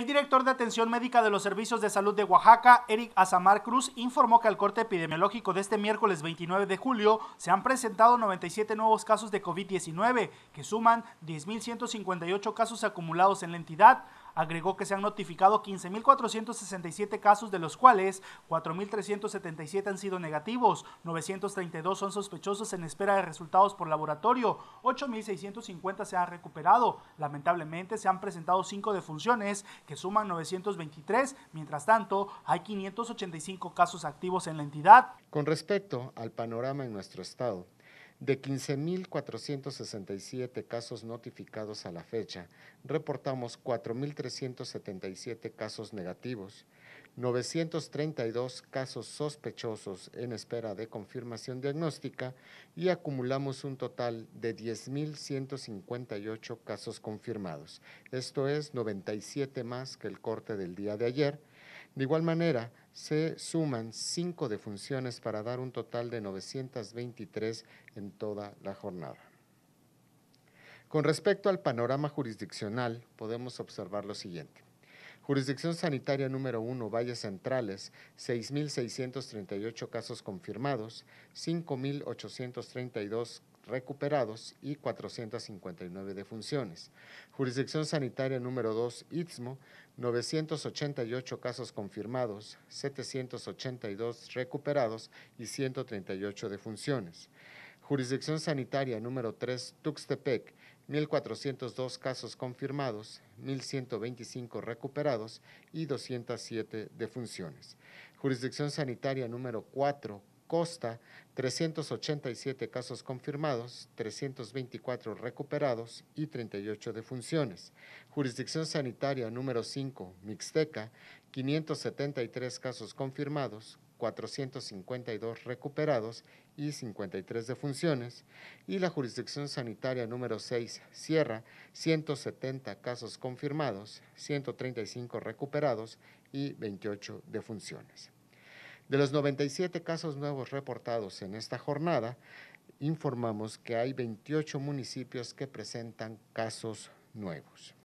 El director de atención médica de los servicios de salud de Oaxaca, Eric Azamar Cruz, informó que al corte epidemiológico de este miércoles 29 de julio se han presentado 97 nuevos casos de COVID-19, que suman 10.158 casos acumulados en la entidad agregó que se han notificado 15.467 casos, de los cuales 4.377 han sido negativos, 932 son sospechosos en espera de resultados por laboratorio, 8.650 se han recuperado. Lamentablemente se han presentado 5 defunciones que suman 923. Mientras tanto, hay 585 casos activos en la entidad. Con respecto al panorama en nuestro estado, de 15.467 casos notificados a la fecha, reportamos 4.377 casos negativos, 932 casos sospechosos en espera de confirmación diagnóstica y acumulamos un total de 10.158 casos confirmados. Esto es 97 más que el corte del día de ayer. De igual manera, se suman cinco defunciones para dar un total de 923 en toda la jornada. Con respecto al panorama jurisdiccional, podemos observar lo siguiente. Jurisdicción sanitaria número 1, Valles Centrales, 6.638 casos confirmados, 5.832 recuperados y 459 defunciones. Jurisdicción sanitaria número 2, Istmo, 988 casos confirmados, 782 recuperados y 138 defunciones. Jurisdicción sanitaria número 3, Tuxtepec, 1.402 casos confirmados, 1.125 recuperados y 207 defunciones. Jurisdicción sanitaria número 4, Costa, 387 casos confirmados, 324 recuperados y 38 defunciones. Jurisdicción sanitaria número 5, Mixteca, 573 casos confirmados, 452 recuperados y 53 defunciones, y la jurisdicción sanitaria número 6 cierra 170 casos confirmados, 135 recuperados y 28 defunciones. De los 97 casos nuevos reportados en esta jornada, informamos que hay 28 municipios que presentan casos nuevos.